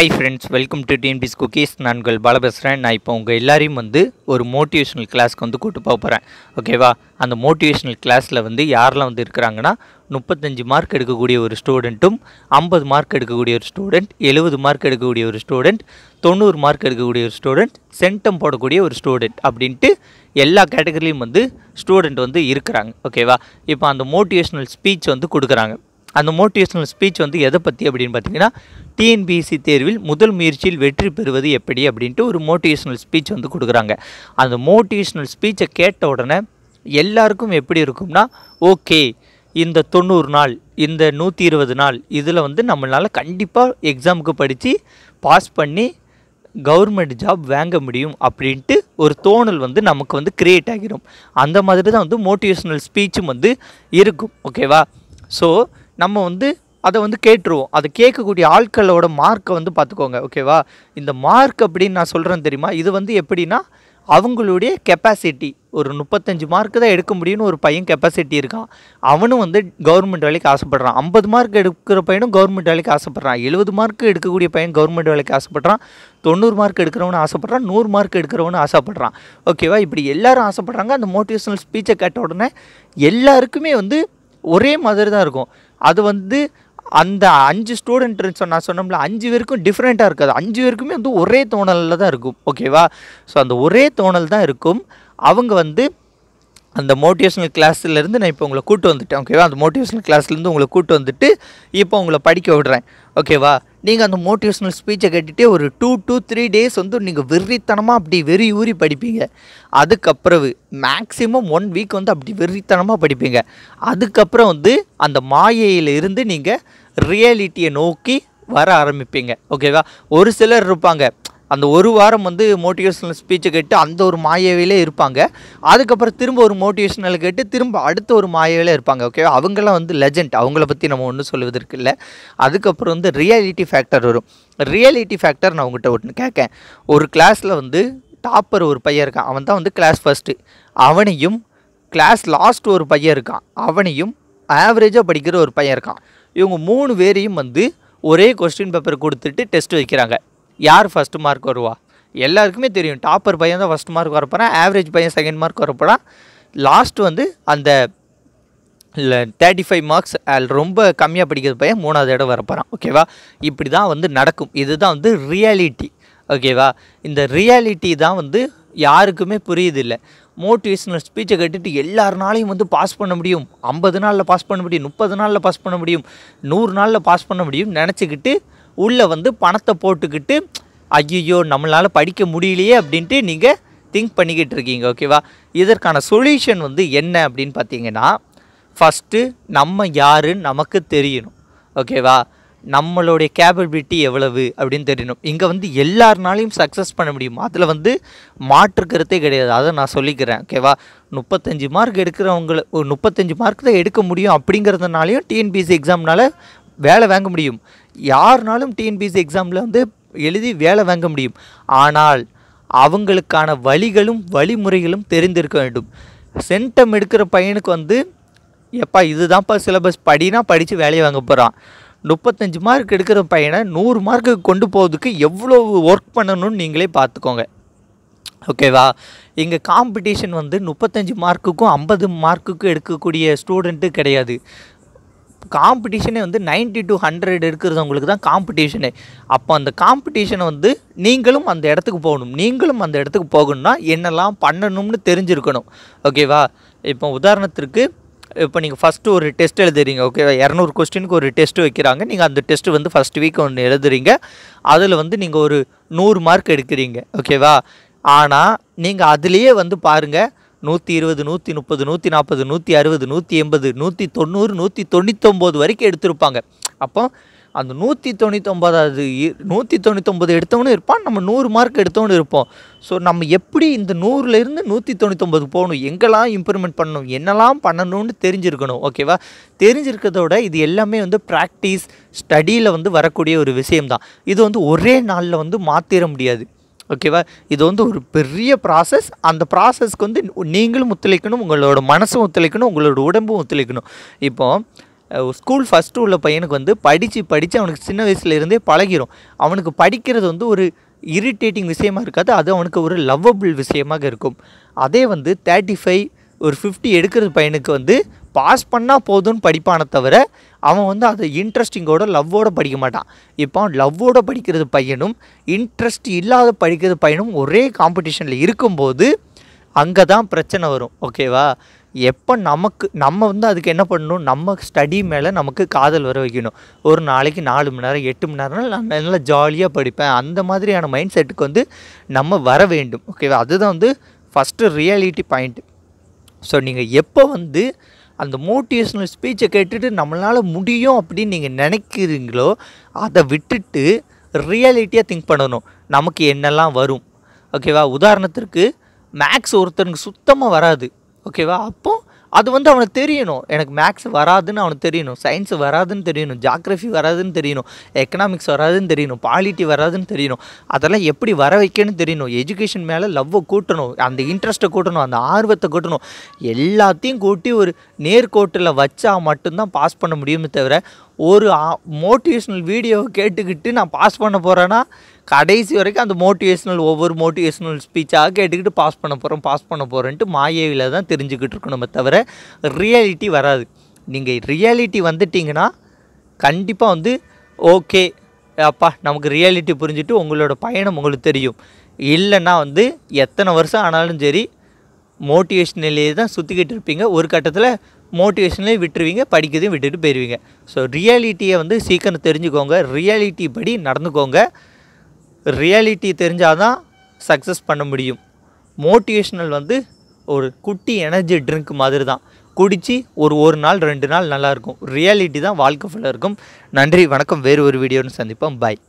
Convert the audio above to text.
hi friends welcome to TNPS cookies நான் பால பேசுகிறேன் நான் இப்போ உங்கள் எல்லாரையும் வந்து ஒரு மோட்டிவேஷனல் கிளாஸ்க்கு வந்து கூட்டு போக போகிறேன் ஓகேவா அந்த மோட்டிவேஷனல் கிளாஸில் வந்து யாரெல்லாம் வந்து இருக்கிறாங்கன்னா முப்பத்தஞ்சு மார்க் எடுக்கக்கூடிய ஒரு ஸ்டூடெண்ட்டும் ஐம்பது மார்க் எடுக்கக்கூடிய ஒரு ஸ்டூடெண்ட் எழுபது மார்க் எடுக்கக்கூடிய ஒரு ஸ்டூடெண்ட் தொண்ணூறு மார்க் எடுக்கக்கூடிய ஒரு ஸ்டூடெண்ட் சென்டம் போடக்கூடிய ஒரு ஸ்டூடெண்ட் அப்படின்ட்டு எல்லா கேட்டகரியிலையும் வந்து ஸ்டூடெண்ட் வந்து இருக்கிறாங்க ஓகேவா இப்போ அந்த மோட்டிவேஷ்னல் ஸ்பீச் வந்து கொடுக்குறாங்க அந்த மோட்டிவேஷனல் ஸ்பீச் வந்து எதை பற்றி அப்படின்னு பார்த்தீங்கன்னா டிஎன்பிஎஸ்சி தேர்வில் முதல் முயற்சியில் வெற்றி பெறுவது எப்படி அப்படின்ட்டு ஒரு மோட்டிவேஷனல் ஸ்பீச் வந்து கொடுக்குறாங்க அந்த மோட்டிவேஷ்னல் ஸ்பீச்சை கேட்ட உடனே எல்லாருக்கும் எப்படி இருக்கும்னா ஓகே இந்த தொண்ணூறு நாள் இந்த நூற்றி இருபது நாள் இதில் வந்து நம்மளால் கண்டிப்பாக எக்ஸாமுக்கு படித்து பாஸ் பண்ணி கவர்மெண்ட் ஜாப் வாங்க முடியும் அப்படின்ட்டு ஒரு தோணல் வந்து நமக்கு வந்து க்ரியேட் ஆகிடும் அந்த மாதிரி தான் வந்து மோட்டிவேஷ்னல் ஸ்பீச்சும் வந்து இருக்கும் ஓகேவா ஸோ நம்ம வந்து அதை வந்து கேட்டுருவோம் அதை கேட்கக்கூடிய ஆட்களோட மார்க்கை வந்து பார்த்துக்கோங்க ஓகேவா இந்த மார்க் அப்படின்னு நான் சொல்கிறேன் தெரியுமா இது வந்து எப்படின்னா அவங்களுடைய கெப்பாசிட்டி ஒரு முப்பத்தஞ்சு மார்க் தான் எடுக்க முடியும்னு ஒரு பையன் கெப்பாசிட்டி இருக்கான் அவனும் வந்து கவர்மெண்ட் வேலைக்கு ஆசைப்பட்றான் ஐம்பது மார்க் எடுக்கிற பையனும் கவர்மெண்ட் வேலைக்கு ஆசைப்பட்றான் எழுபது மார்க் எடுக்கக்கூடிய பையன் கவர்மெண்ட் வேலைக்கு ஆசைப்பட்றான் தொண்ணூறு மார்க் எடுக்கிறவனு ஆசைப்பட்றான் நூறு மார்க் எடுக்கிறவனு ஆசைப்பட்றான் ஓகேவா இப்படி எல்லோரும் ஆசைப்பட்றாங்க அந்த மோட்டிவேஷனல் ஸ்பீச்சை கேட்ட உடனே எல்லாருக்குமே வந்து ஒரே மாதிரி தான் இருக்கும் அது வந்து அந்த அஞ்சு ஸ்டூடெண்ட் நான் சொன்னோம்ல அஞ்சு பேருக்கும் டிஃப்ரெண்ட்டாக இருக்காது அஞ்சு பேருக்குமே வந்து ஒரே தோணலில் தான் இருக்கும் ஓகேவா ஸோ அந்த ஒரே தோணல் தான் இருக்கும் அவங்க வந்து அந்த மோட்டிவேஷனல் கிளாஸ்லேருந்து நான் இப்போ உங்களை கூட்டு வந்துட்டேன் ஓகேவா அந்த மோட்டிவேஷனல் கிளாஸ்லேருந்து உங்களை கூட்டு வந்துட்டு இப்போ உங்களை படிக்க விடுறேன் ஓகேவா நீங்கள் அந்த மோட்டிவேஷ்னல் ஸ்பீச்சை கேட்டுகிட்டே ஒரு டூ டூ த்ரீ டேஸ் வந்து நீங்கள் வெறித்தனமாக அப்படி வெறி ஊறி படிப்பீங்க அதுக்கப்புறவு மேக்ஸிமம் ஒன் வீக் வந்து அப்படி வெறித்தனமாக படிப்பீங்க அதுக்கப்புறம் வந்து அந்த மாயையிலிருந்து நீங்கள் ரியாலிட்டியை நோக்கி வர ஆரம்பிப்பீங்க ஓகேவா ஒரு சிலர் இருப்பாங்க அந்த ஒரு வாரம் வந்து மோட்டிவேஷனல் ஸ்பீச்சை கேட்டு அந்த ஒரு மாயவிலே இருப்பாங்க அதுக்கப்புறம் திரும்ப ஒரு மோட்டிவேஷனல் கேட்டு திரும்ப அடுத்த ஒரு மாயவையில் இருப்பாங்க ஓகே அவங்களாம் வந்து லெஜண்ட் அவங்கள பற்றி நம்ம ஒன்றும் சொல்லுவதற்கு இல்லை அதுக்கப்புறம் வந்து ரியாலிட்டி ஃபேக்டர் வரும் ரியாலிட்டி ஃபேக்டர் நான் உங்கள்கிட்ட ஒன்று கேட்கேன் ஒரு கிளாஸில் வந்து டாப்பர் ஒரு பையன் இருக்கான் அவன் தான் வந்து கிளாஸ் ஃபஸ்ட்டு அவனையும் கிளாஸ் லாஸ்ட் ஒரு பையன் இருக்கான் அவனையும் ஆவரேஜாக படிக்கிற ஒரு பையன் இருக்கான் இவங்க மூணு பேரையும் வந்து ஒரே கொஸ்டின் பேப்பர் கொடுத்துட்டு டெஸ்ட் வைக்கிறாங்க யார் ஃபஸ்ட்டு மார்க் வருவா எல்லாருக்குமே தெரியும் டாப்பர் பையன் தான் ஃபஸ்ட் மார்க் வரப்போகிறான் ஆவரேஜ் பையன் செகண்ட் மார்க் வரப்போனா லாஸ்ட் வந்து அந்த இல்லை தேர்ட்டி ஃபைவ் மார்க்ஸ் ரொம்ப கம்மியாக படிக்கிற பையன் மூணாவது இடம் வரப்போகிறான் ஓகேவா இப்படி தான் வந்து நடக்கும் இதுதான் வந்து ரியாலிட்டி ஓகேவா இந்த ரியாலிட்டி தான் வந்து யாருக்குமே புரியுதில்லை மோட்டிவேஷனல் ஸ்பீச்சை எல்லாரு எல்லாருனாலையும் வந்து பாஸ் பண்ண முடியும் ஐம்பது நாளில் பாஸ் பண்ண முடியும் முப்பது நாளில் பாஸ் பண்ண முடியும் நூறு நாளில் பாஸ் பண்ண முடியும் நினச்சிக்கிட்டு உள்ளே வந்து பணத்தை போட்டுக்கிட்டு ஐயோ நம்மளால் படிக்க முடியலையே அப்படின்ட்டு நீங்கள் திங்க் பண்ணிக்கிட்டு இருக்கீங்க ஓகேவா இதற்கான சொல்யூஷன் வந்து என்ன அப்படின்னு பார்த்தீங்கன்னா ஃபஸ்ட்டு நம்ம யாருன்னு நமக்கு தெரியணும் ஓகேவா நம்மளுடைய கேபபிலிட்டி எவ்வளவு அப்படின்னு தெரியணும் இங்கே வந்து எல்லாருனாலையும் சக்ஸஸ் பண்ண முடியும் அதில் வந்து மாற்றுக்கிறதே கிடையாது அதை நான் சொல்லிக்கிறேன் ஓகேவா முப்பத்தஞ்சு மார்க் எடுக்கிறவங்கள ஒரு முப்பத்தஞ்சு மார்க் தான் எடுக்க முடியும் அப்படிங்கிறதுனாலையும் டிஎன்பிசி எக்ஸாம்னால வேலை வாங்க முடியும் யாருனாலும் டிஎன்பிசி எக்ஸாமில் வந்து எழுதி வேலை வாங்க முடியும் ஆனால் அவங்களுக்கான வழிகளும் வழிமுறைகளும் தெரிந்திருக்க வேண்டும் சென்டம் எடுக்கிற பையனுக்கு வந்து எப்பா இதுதான்ப்பா சிலபஸ் படினா படித்து வேலையை வாங்க போகிறான் முப்பத்தஞ்சு மார்க் எடுக்கிற பையனை நூறு மார்க்கு கொண்டு போகிறதுக்கு எவ்வளோ ஒர்க் பண்ணணும்னு நீங்களே பார்த்துக்கோங்க ஓகேவா இங்கே காம்படிஷன் வந்து முப்பத்தஞ்சு மார்க்குக்கும் ஐம்பது மார்க்குக்கும் எடுக்கக்கூடிய ஸ்டூடெண்ட்டு கிடையாது காம்படிஷனே வந்து நைன்ட்டி டு ஹண்ட்ரட் இருக்கிறவங்களுக்கு தான் காம்படிஷனே அப்போ அந்த காம்படிஷனை வந்து நீங்களும் அந்த இடத்துக்கு போகணும் நீங்களும் அந்த இடத்துக்கு போகணும்னா என்னெல்லாம் பண்ணணும்னு தெரிஞ்சுருக்கணும் ஓகேவா இப்போ உதாரணத்திற்கு இப்போ நீங்கள் ஃபஸ்ட்டு ஒரு டெஸ்ட் எழுதுறீங்க ஓகேவா இரநூறு கொஸ்டினுக்கு ஒரு டெஸ்ட்டு வைக்கிறாங்க நீங்கள் அந்த டெஸ்ட்டு வந்து ஃபஸ்ட் வீக் ஒன்று எழுதுறீங்க அதில் வந்து நீங்கள் ஒரு நூறு மார்க் எடுக்கிறீங்க ஓகேவா ஆனால் நீங்கள் அதுலேயே வந்து பாருங்கள் நூற்றி இருபது நூற்றி முப்பது நூற்றி நாற்பது நூற்றி அறுபது நூற்றி எண்பது நூற்றி தொண்ணூறு நூற்றி தொண்ணூத்தொம்பது வரைக்கும் எடுத்திருப்பாங்க அப்போ அந்த நூற்றி தொண்ணூத்தொம்பதாவது நூற்றி தொண்ணூத்தொம்பது எடுத்தவனும் இருப்பான் நம்ம நூறு மார்க் எடுத்தவனும் இருப்போம் ஸோ நம்ம எப்படி இந்த நூறுலேருந்து நூற்றி தொண்ணூத்தொம்பது போகணும் எங்கெல்லாம் இம்ப்ரூவ்மெண்ட் பண்ணணும் என்னெல்லாம் பண்ணணும்னு தெரிஞ்சிருக்கணும் ஓகேவா தெரிஞ்சிருக்கிறதோட இது எல்லாமே வந்து ப்ராக்டிஸ் ஸ்டடியில் வந்து வரக்கூடிய ஒரு விஷயம்தான் இது வந்து ஒரே நாளில் வந்து மாற்றிட முடியாது ஓகேவா இது வந்து ஒரு பெரிய ப்ராசஸ் அந்த ப்ராசஸ்க்கு வந்து நீங்களும் ஒத்துழைக்கணும் உங்களோட மனசும் ஒத்துழைக்கணும் உங்களோட உடம்பும் ஒத்துழைக்கணும் இப்போது ஸ்கூல் ஃபஸ்ட்டு உள்ள பையனுக்கு வந்து படித்து படித்து அவனுக்கு சின்ன வயசுலேருந்தே பழகிரும் அவனுக்கு படிக்கிறது வந்து ஒரு இரிட்டேட்டிங் விஷயமா இருக்காது அது அவனுக்கு ஒரு லவ்வபிள் விஷயமாக இருக்கும் அதே வந்து தேர்ட்டி ஃபைவ் ஒரு ஃபிஃப்டி எடுக்கிறது பையனுக்கு வந்து பாஸ் பண்ணால் போதும்னு படிப்பான தவிர அவன் வந்து அது இன்ட்ரெஸ்டிங்கோட லவ்வோடு படிக்க மாட்டான் இப்போ அவன் லவ்வோடு படிக்கிறது பையனும் இன்ட்ரெஸ்ட் இல்லாத படிக்கிறது பையனும் ஒரே காம்படிஷனில் இருக்கும்போது அங்கே தான் பிரச்சனை வரும் ஓகேவா எப்போ நமக்கு நம்ம வந்து அதுக்கு என்ன பண்ணணும் நம்ம ஸ்டடி மேலே நமக்கு காதல் வர வைக்கணும் ஒரு நாளைக்கு நாலு மணி நேரம் எட்டு மணி நேரம் நான் நல்லா ஜாலியாக படிப்பேன் அந்த மாதிரியான மைண்ட் செட்டுக்கு வந்து நம்ம வர வேண்டும் ஓகேவா அதுதான் வந்து ஃபஸ்ட்டு ரியாலிட்டி பாயிண்ட் ஸோ நீங்கள் எப்போ வந்து அந்த மோட்டிவேஷ்னல் ஸ்பீச்சை கேட்டுட்டு நம்மளால் முடியும் அப்படின்னு நீங்கள் நினைக்கிறீங்களோ அதை விட்டுட்டு ரியாலிட்டியாக திங்க் பண்ணணும் நமக்கு என்னெல்லாம் வரும் ஓகேவா உதாரணத்திற்கு மேக்ஸ் ஒருத்தனுக்கு சுத்தமாக வராது ஓகேவா அப்போது அது வந்து அவனுக்கு தெரியணும் எனக்கு மேக்ஸ் வராதுன்னு அவனுக்கு தெரியணும் சயின்ஸ் வராதுன்னு தெரியணும் ஜாக்ரஃபி வராதுன்னு தெரியணும் எக்கனாமிக்ஸ் வராதுன்னு தெரியணும் பாலிட்டி வராதுன்னு தெரியணும் அதெல்லாம் எப்படி வர வைக்கணும்னு தெரியணும் எஜுகேஷன் மேலே லவ்வை கூட்டணும் அந்த இன்ட்ரெஸ்ட்டை கூட்டணும் அந்த ஆர்வத்தை கூட்டணும் எல்லாத்தையும் கூட்டி ஒரு நேர்கோட்டில் வச்சால் மட்டும்தான் பாஸ் பண்ண முடியுமே தவிர ஒரு மோட்டிவேஷ்னல் வீடியோவை கேட்டுக்கிட்டு நான் பாஸ் பண்ண போகிறேன்னா கடைசி வரைக்கும் அந்த மோட்டிவேஷ்னல் ஒவ்வொரு மோட்டிவேஷ்னல் ஸ்பீச்சாக கேட்டுக்கிட்டு பாஸ் பண்ண போகிறோம் பாஸ் பண்ண போகிறேன்ட்டு மாயவியில் தான் தெரிஞ்சுக்கிட்டு இருக்கணுமே தவிர ரியாலிட்டி வராது நீங்கள் ரியாலிட்டி வந்துட்டிங்கன்னா கண்டிப்பாக வந்து ஓகே அப்பா நமக்கு ரியாலிட்டி புரிஞ்சுட்டு உங்களோட பயணம் உங்களுக்கு தெரியும் இல்லைன்னா வந்து எத்தனை வருஷம் ஆனாலும் சரி மோட்டிவேஷ்னலே தான் சுற்றிக்கிட்டு இருப்பீங்க ஒரு கட்டத்தில் மோட்டிவேஷனையும் விட்டுருவீங்க படிக்கிறதையும் விட்டுட்டு போயிடுவீங்க ஸோ ரியாலிட்டியை வந்து சீக்கிரம் தெரிஞ்சுக்கோங்க ரியாலிட்டி படி நடந்துக்கோங்க ரியாலிட்டி தெரிஞ்சால் தான் சக்ஸஸ் பண்ண முடியும் மோட்டிவேஷ்னல் வந்து ஒரு குட்டி எனர்ஜி ட்ரிங்க் மாதிரி தான் குடித்து ஒரு ஒரு நாள் ரெண்டு நாள் நல்லாயிருக்கும் ரியாலிட்டி தான் வாழ்க்கை ஃபுல்லாக இருக்கும் நன்றி வணக்கம் வேறு ஒரு வீடியோன்னு சந்திப்போம் பாய்